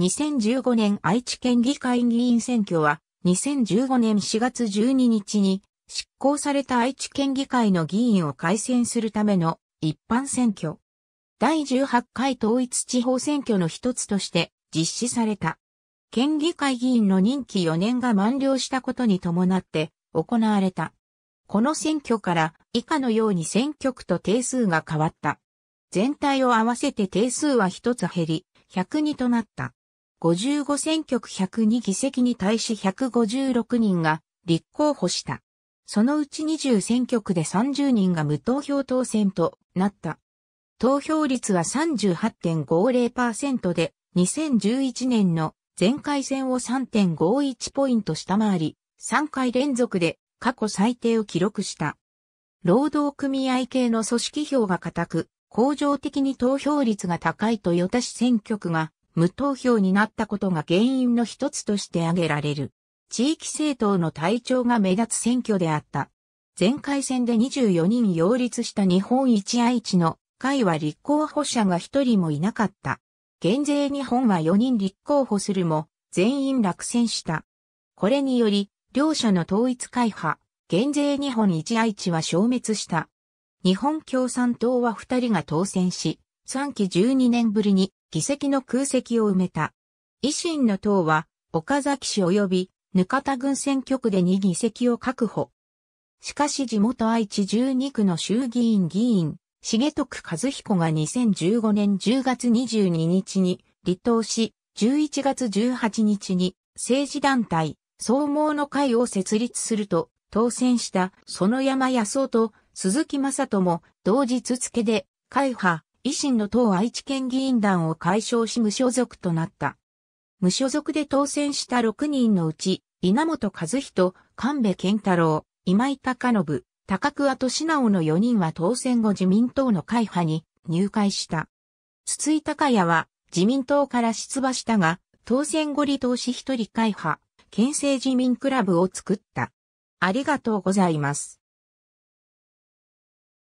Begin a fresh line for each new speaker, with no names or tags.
2015年愛知県議会議員選挙は、2015年4月12日に執行された愛知県議会の議員を改選するための一般選挙。第18回統一地方選挙の一つとして実施された。県議会議員の任期4年が満了したことに伴って行われた。この選挙から以下のように選挙区と定数が変わった。全体を合わせて定数は一つ減り、102となった。55選挙区102議席に対し156人が立候補した。そのうち20選挙区で30人が無投票当選となった。投票率は38.50%で、2011年の前回戦を3.51ポイント下回り、3回連続で過去最低を記録した。労働組合系の組織票が固く、恒常的に投票率が高い豊田市選挙区が無投票になったことが原因の一つとして挙げられる。地域政党の体調が目立つ選挙であった。前回戦で24人擁立した日本一愛知の会は立候補者が一人もいなかった。減税日本は4人立候補するも全員落選した。これにより、両者の統一会派、減税日本一愛知は消滅した。日本共産党は2人が当選し、3期12年ぶりに議席の空席を埋めた。維新の党は、岡崎市及び、ぬかた郡選挙区で2議席を確保。しかし地元愛知12区の衆議院議員、重徳和彦が2015年10月22日に離党し、11月18日に政治団体、総合の会を設立すると、当選した、その山康夫と鈴木正人も同日付で、会派、維新の党愛知県議員団を解消し無所属となった。無所属で当選した6人のうち、稲本和人、神戸健太郎、今井隆信、高桑俊直の4人は当選後自民党の会派に入会した。筒井隆也は自民党から出馬したが、当選後離党し一人会派、県政自民クラブを作った。ありがとうございます。